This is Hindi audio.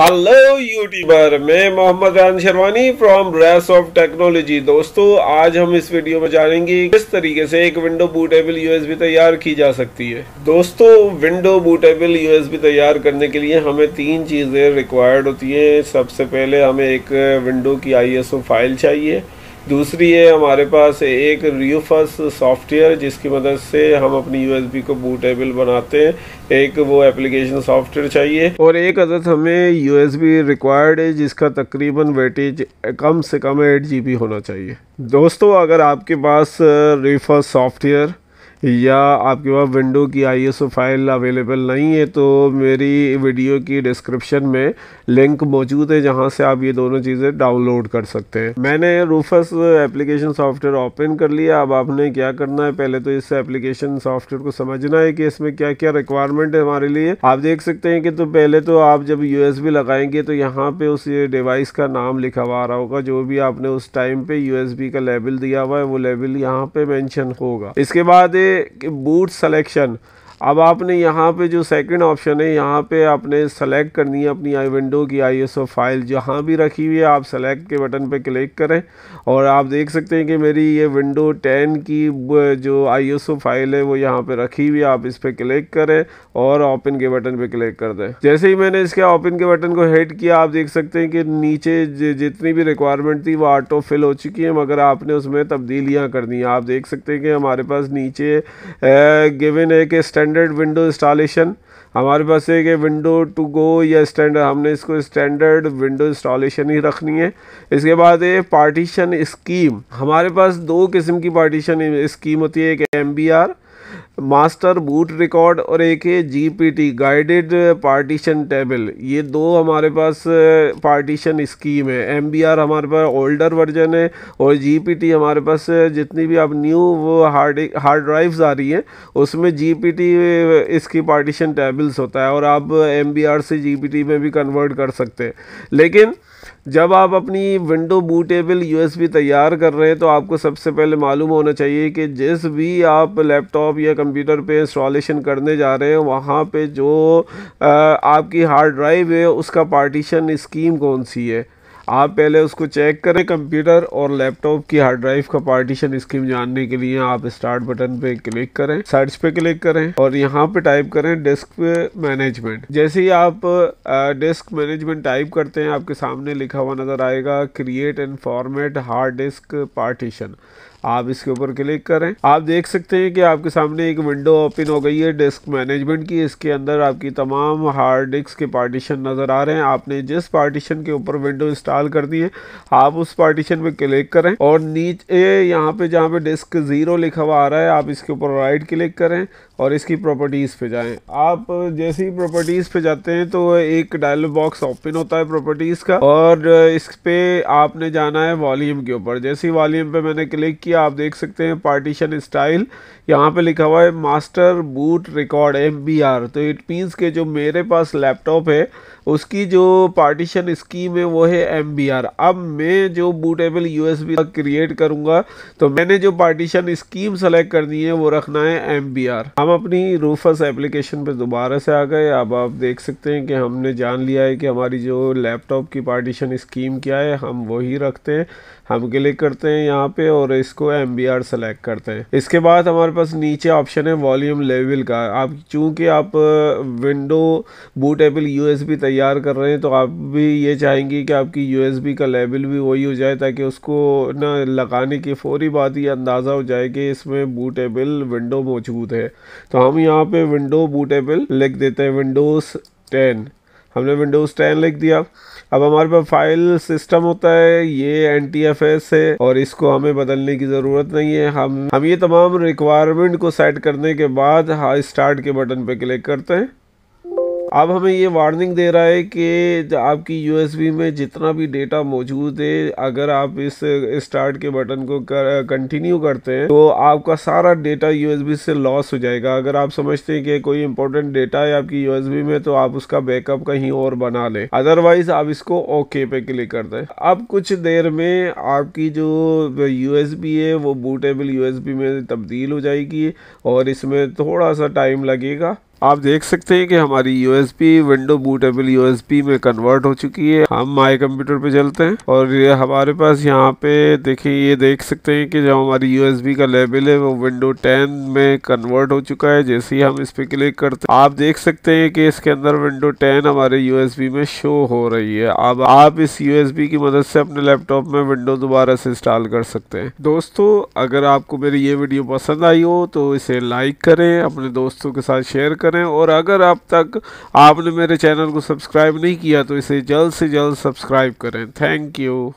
हेलो यूट्यूबर मैं मोहम्मद रान Sherwani from race of technology दोस्तों आज हम इस वीडियो में जानेंगे किस तरीके से एक विंडो बूटेबल यूएसबी तैयार की जा सकती है दोस्तों विंडो बूटेबल यूएसबी तैयार करने के लिए हमें तीन चीज़ें रिक्वायर्ड होती हैं सबसे पहले हमें एक विंडो की आईएसओ फाइल चाहिए दूसरी है हमारे पास एक रियोफस सॉफ्टवेयर जिसकी मदद से हम अपनी यूएसबी को बूटेबल बनाते हैं एक वो एप्लीकेशन सॉफ्टवेयर चाहिए और एक अदद हमें यूएसबी रिक्वायर्ड है जिसका तकरीबन वेटेज कम से कम एट जी होना चाहिए दोस्तों अगर आपके पास रिफस uh, सॉफ्टवेयर या आपके पास विंडो की आईएसओ फाइल अवेलेबल नहीं है तो मेरी वीडियो की डिस्क्रिप्शन में लिंक मौजूद है जहां से आप ये दोनों चीज़ें डाउनलोड कर सकते हैं मैंने रूफस एप्लीकेशन सॉफ्टवेयर ओपन कर लिया अब आपने क्या करना है पहले तो इस एप्लीकेशन सॉफ्टवेयर को समझना है कि इसमें क्या क्या रिक्वायरमेंट है हमारे लिए आप देख सकते हैं कि तो पहले तो आप जब यू लगाएंगे तो यहाँ पे उस डिवाइस का नाम लिखा हुआ रहा होगा जो भी आपने उस टाइम पे यू का लेबल दिया हुआ है वो लेबल यहाँ पे मैंशन होगा इसके बाद बूट सलेक्शन अब आपने यहाँ पे जो सेकंड ऑप्शन है यहाँ पे आपने सेलेक्ट करनी है अपनी आई विंडो की ओ फाइल जहाँ भी रखी हुई है आप सेलेक्ट के बटन पे क्लिक करें और आप देख सकते हैं कि मेरी ये विंडो 10 की जो ओ फाइल है वो यहाँ पे रखी हुई है आप इस पर क्लिक करें और ओपन के बटन पर क्लिक कर दें जैसे ही मैंने इसके ओपन के बटन को हिट किया आप देख सकते हैं कि नीचे जितनी भी रिक्वायरमेंट थी वो ऑटो फिल हो चुकी है मगर आपने उसमें तब्दीलियाँ करनी है आप देख सकते हैं कि हमारे पास नीचे गिविन है कि स्टैंडर्ड विंडो इंस्टॉलेशन हमारे पास एक है विंडो टू गो या स्टैंडर्ड हमने इसको स्टैंडर्ड विंडो इंस्टॉलेशन ही रखनी है इसके बाद ये पार्टीशन स्कीम हमारे पास दो किस्म की पार्टीशन स्कीम होती है एक M B R master boot record और एक है जीपीटी गाइडेड पार्टीशन टेबल ये दो हमारे पास पार्टीशन स्कीम है एमबीआर हमारे पास ओल्डर वर्जन है और जीपीटी हमारे पास जितनी भी अब न्यू वो हार्ड हार्ड ड्राइव्स आ रही हैं उसमें जीपीटी इसकी पार्टीशन टेबल्स होता है और आप एमबीआर से जीपीटी में भी कन्वर्ट कर सकते हैं लेकिन जब आप अपनी विंडो बूटेबल यूएसबी तैयार कर रहे हैं तो आपको सबसे पहले मालूम होना चाहिए कि जिस भी आप लैपटॉप या कंप्यूटर पे इंस्टॉलेशन करने जा रहे हैं वहाँ पे जो आ, आपकी हार्ड ड्राइव है उसका पार्टीशन स्कीम कौन सी है आप पहले उसको चेक करें कंप्यूटर और लैपटॉप की हार्ड ड्राइव का पार्टीशन स्कीम जानने के लिए आप स्टार्ट बटन पे क्लिक करें सर्च पे क्लिक करें और यहाँ पे टाइप करें डिस्क मैनेजमेंट जैसे ही आप डिस्क मैनेजमेंट टाइप करते हैं आपके सामने लिखा हुआ नज़र आएगा create and format hard disk partition आप इसके ऊपर क्लिक करें आप देख सकते हैं कि आपके सामने एक विंडो ओपन हो गई है डिस्क मैनेजमेंट की इसके अंदर आपकी तमाम हार्ड डिस्क के पार्टीशन नज़र आ रहे हैं आपने जिस पार्टीशन के ऊपर विंडो इंस्टॉल कर दी है आप उस पार्टीशन में क्लिक करें और नीचे यहाँ पे जहाँ पे डिस्क ज़ीरो लिखा हुआ आ रहा है आप इसके ऊपर राइट क्लिक करें और इसकी प्रॉपर्टीज़ पे जाएं आप जैसे ही प्रॉपर्टीज़ पे जाते हैं तो एक डायलॉग बॉक्स ओपन होता है प्रॉपर्टीज़ का और इस पर आपने जाना है वॉल्यूम के ऊपर जैसे ही वॉल्यूम पे मैंने क्लिक किया आप देख सकते हैं पार्टीशन स्टाइल यहाँ पे लिखा हुआ है मास्टर बूट रिकॉर्ड एम तो इट मीन्स के जो मेरे पास लैपटॉप है उसकी जो पार्टीशन स्कीम है वो है एम अब मैं जो बूटेबल यू एस क्रिएट करूँगा तो मैंने जो पार्टीशन स्कीम सेलेक्ट करनी है वो रखना है एम हम अपनी रूफस एप्लीकेशन पर दोबारा से आ गए अब आप देख सकते हैं कि हमने जान लिया है कि हमारी जो लैपटॉप की पार्टीशन स्कीम क्या है हम वही रखते हैं हम क्लिक करते हैं यहाँ पे और इसको एम बी आर सेलेक्ट करते हैं इसके बाद हमारे पास नीचे ऑप्शन है वॉल्यूम लेवल का आप चूँकि आप window bootable U S B तैयार कर रहे हैं तो आप भी ये चाहेंगे कि आपकी यू एस बी का लेवल भी वही हो जाए ताकि उसको ना लगाने की फौरी बात ही अंदाज़ा हो जाए कि इसमें बूटेबल विंडो मौजूद है तो हम यहाँ पे विंडो बूटेबल लिख देते हैं विंडोज़ टेन हमने विंडोज़ टेन लिख दिया अब हमारे पास फाइल सिस्टम होता है ये एन है और इसको हमें बदलने की ज़रूरत नहीं है हम हम ये तमाम रिक्वायरमेंट को सेट करने के बाद हाँ स्टार्ट के बटन पे क्लिक करते हैं अब हमें ये वार्निंग दे रहा है कि आपकी यू में जितना भी डेटा मौजूद है अगर आप इस स्टार्ट के बटन को कर, कंटिन्यू करते हैं तो आपका सारा डेटा यू से लॉस हो जाएगा अगर आप समझते हैं कि कोई इंपॉर्टेंट डेटा है आपकी यू में तो आप उसका बैकअप कहीं और बना लें अदरवाइज आप इसको ओके पे क्लिक कर दें अब कुछ देर में आपकी जो यू है वो बूटेबल यू में तब्दील हो जाएगी और इसमें थोड़ा सा टाइम लगेगा आप देख सकते हैं कि हमारी यूएसबी विंडो बूटेबल यूएसबी में कन्वर्ट हो चुकी है हम माई कंप्यूटर पे चलते हैं और ये हमारे पास यहाँ पे देखें ये देख सकते हैं कि जो हमारी बी का लेबल है वो विंडो 10 में कन्वर्ट हो चुका है जैसे ही हम इस पे क्लिक करते हैं आप देख सकते हैं कि इसके अंदर विंडो टेन हमारे बी में शो हो रही है अब आप इस बी की मदद से अपने लैपटॉप में विंडो दोबारा से इंस्टॉल कर सकते हैं दोस्तों अगर आपको मेरी ये वीडियो पसंद आई हो तो इसे लाइक करें अपने दोस्तों के साथ शेयर करें करें और अगर अब तक आपने मेरे चैनल को सब्सक्राइब नहीं किया तो इसे जल्द से जल्द सब्सक्राइब करें थैंक यू